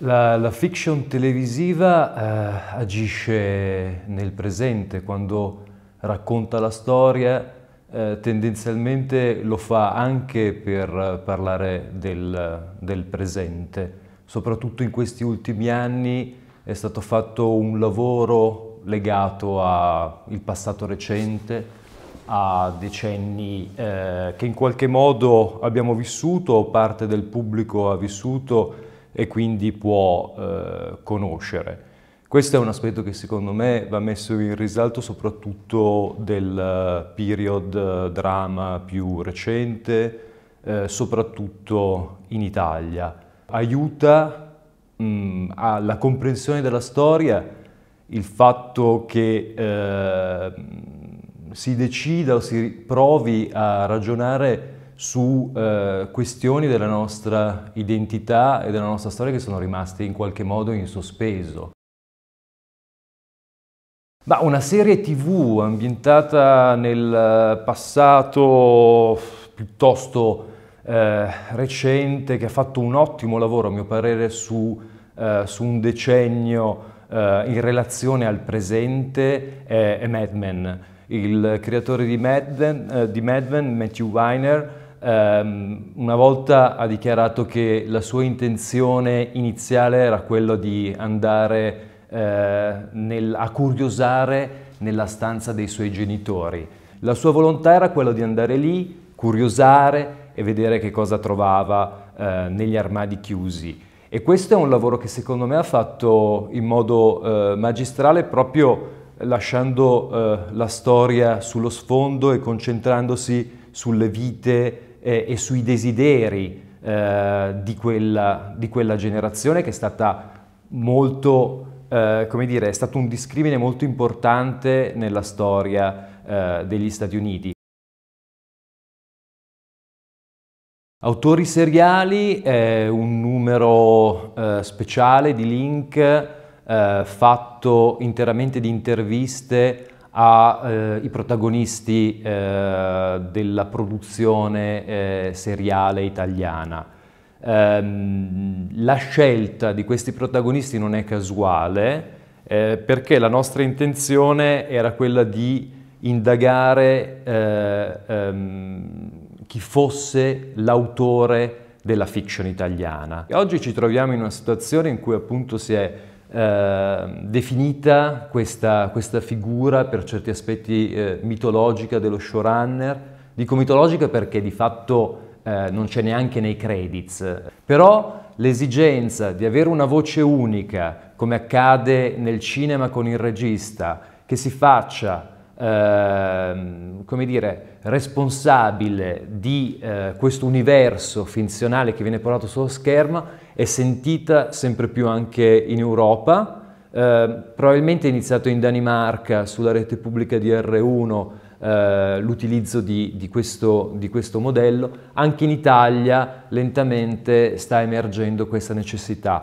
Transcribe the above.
La, la, fiction televisiva eh, agisce nel presente, quando racconta la storia eh, tendenzialmente lo fa anche per parlare del, del, presente. Soprattutto in questi ultimi anni è stato fatto un lavoro legato al passato recente, a decenni eh, che in qualche modo abbiamo vissuto o parte del pubblico ha vissuto e quindi può eh, conoscere. Questo è un aspetto che secondo me va messo in risalto soprattutto del eh, period eh, drama più recente, eh, soprattutto in Italia. Aiuta mh, mm, alla comprensione della storia il fatto che eh, si decida o si provi a ragionare su eh, questioni della nostra identità e della nostra storia che sono rimaste in qualche modo in sospeso. Ma una serie tv ambientata nel passato piuttosto eh, recente che ha fatto un ottimo lavoro a mio parere su, eh, su un decennio eh, in relazione al presente è, è Mad Men. Il creatore di Mad Men, eh, di Mad Men Matthew Weiner, Ehm, una volta ha dichiarato che la sua intenzione iniziale era quella di andare eh, nel, a curiosare nella stanza dei suoi genitori. La sua volontà era quella di andare lì, curiosare e vedere che cosa trovava eh, negli armadi chiusi. E questo è un lavoro che secondo me ha fatto in modo eh, magistrale proprio lasciando eh, la storia sullo sfondo e concentrandosi sulle vite eh, e sui desideri eh, di, quella, di, quella, generazione che è stata molto, eh, come dire, è stato un discrimine molto importante nella storia eh, degli Stati Uniti. Autori seriali è eh, un numero eh, speciale di link fatto interamente di interviste ai eh, protagonisti eh, della produzione eh, seriale italiana. Ehm, la scelta di questi protagonisti non è casuale perché la nostra intenzione era quella di indagare ehm, chi fosse l'autore della fiction italiana. Oggi ci troviamo in una situazione in cui appunto si è Ehm, definita questa, questa, figura per certi aspetti eh, mitologica dello showrunner. Dico mitologica perché di fatto eh, non c'è neanche nei credits, però l'esigenza di avere una voce unica, come accade nel cinema con il regista, che si faccia eh, come dire, responsabile di eh, questo universo finzionale che viene portato sullo schermo è sentita sempre più anche in Europa, eh, probabilmente è iniziato in Danimarca sulla rete pubblica di R1 eh, l'utilizzo di, di, di questo modello, anche in Italia lentamente sta emergendo questa necessità.